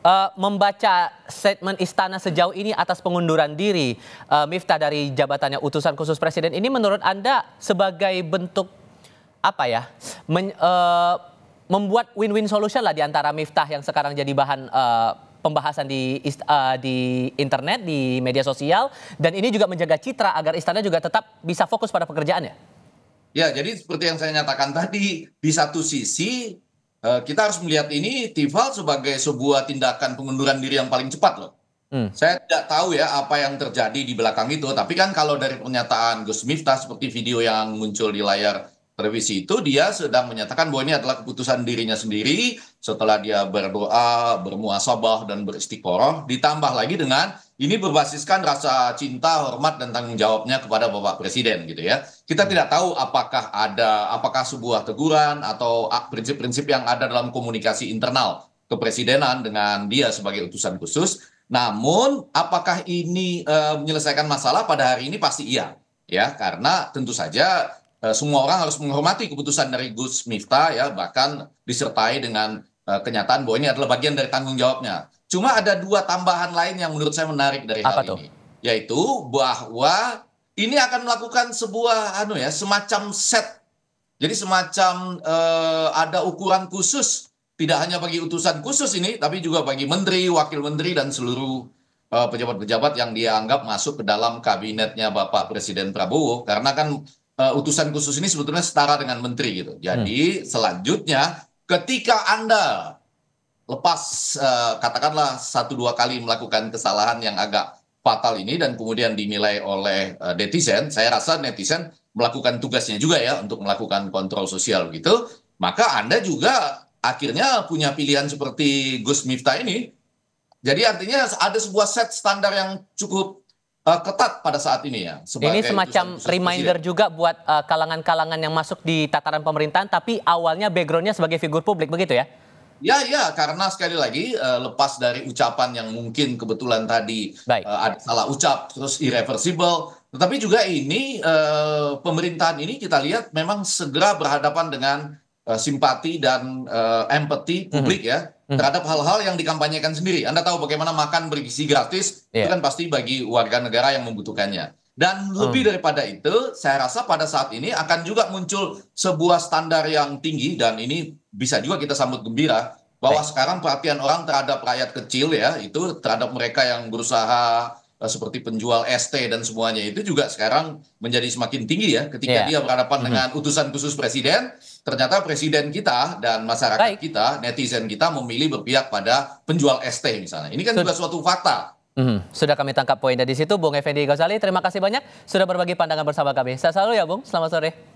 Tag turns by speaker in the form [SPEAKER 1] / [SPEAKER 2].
[SPEAKER 1] Uh, membaca statement istana sejauh ini atas pengunduran diri uh, Miftah dari jabatannya utusan khusus presiden ini menurut Anda sebagai bentuk apa ya men, uh, membuat win-win solution lah di antara Miftah yang sekarang jadi bahan uh, pembahasan di uh, di internet di media sosial dan ini juga menjaga citra agar istana juga tetap bisa fokus pada pekerjaannya.
[SPEAKER 2] Ya, jadi seperti yang saya nyatakan tadi, di satu sisi Eh, kita harus melihat ini tifal sebagai sebuah tindakan pengunduran diri yang paling cepat loh. Hmm. Saya tidak tahu ya apa yang terjadi di belakang itu, tapi kan kalau dari pernyataan Gus Miftah seperti video yang muncul di layar televisi itu, dia sedang menyatakan bahwa ini adalah keputusan dirinya sendiri setelah dia berdoa, bermuasabah dan beristikoroh, ditambah lagi dengan ini berbasiskan rasa cinta, hormat dan tanggung jawabnya kepada Bapak Presiden gitu ya. Kita hmm. tidak tahu apakah ada apakah sebuah teguran atau prinsip-prinsip yang ada dalam komunikasi internal kepresidenan dengan dia sebagai utusan khusus. Namun apakah ini e, menyelesaikan masalah pada hari ini pasti iya ya karena tentu saja e, semua orang harus menghormati keputusan dari Gus Miftah ya bahkan disertai dengan e, kenyataan bahwa ini adalah bagian dari tanggung jawabnya Cuma ada dua tambahan lain yang menurut saya menarik dari Apa hal tuh? ini, yaitu bahwa ini akan melakukan sebuah anu ya semacam set, jadi semacam uh, ada ukuran khusus, tidak hanya bagi utusan khusus ini, tapi juga bagi menteri, wakil menteri dan seluruh eh, pejabat-pejabat uh, yang dianggap masuk ke dalam kabinetnya Bapak Presiden Prabowo, karena kan uh, utusan khusus ini sebetulnya setara dengan menteri gitu. Hmm. Jadi hmm. selanjutnya ketika anda lepas uh, katakanlah satu dua kali melakukan kesalahan yang agak fatal ini dan kemudian dinilai oleh uh, netizen, saya rasa netizen melakukan tugasnya juga ya untuk melakukan kontrol sosial gitu, maka Anda juga akhirnya punya pilihan seperti Gus Miftah ini. Jadi artinya ada sebuah set standar yang cukup uh, ketat pada saat ini ya.
[SPEAKER 1] Ini semacam reminder presiden. juga buat kalangan-kalangan uh, kalangan yang masuk di tataran pemerintahan tapi awalnya backgroundnya sebagai figur publik begitu ya?
[SPEAKER 2] Ya, ya, karena sekali lagi uh, lepas dari ucapan yang mungkin kebetulan tadi Baik. Uh, ada salah ucap, terus irreversible. Tetapi juga ini uh, pemerintahan ini kita lihat memang segera berhadapan dengan uh, simpati dan uh, empati publik mm -hmm. ya mhm. terhadap hal-hal yang dikampanyekan sendiri. Anda tahu bagaimana makan bergizi gratis yeah. itu iya. kan pasti bagi warga negara yang membutuhkannya. Dan lebih hmm. daripada itu, saya rasa pada saat ini akan juga muncul sebuah standar yang tinggi dan ini bisa juga kita sambut gembira bahwa eh. sekarang perhatian orang terhadap rakyat kecil ya itu terhadap mereka yang berusaha eh, seperti penjual ST dan semuanya itu juga sekarang menjadi semakin tinggi ya ketika yeah. dia berhadapan mm -hmm. dengan utusan khusus presiden ternyata presiden kita dan masyarakat Baik. kita netizen kita memilih berpihak pada penjual ST misalnya ini
[SPEAKER 1] kan Sud juga suatu fakta mm -hmm. sudah kami tangkap poinnya di situ Bung Effendi Ghazali terima kasih banyak sudah berbagi pandangan bersama kami saya selalu ya Bung selamat sore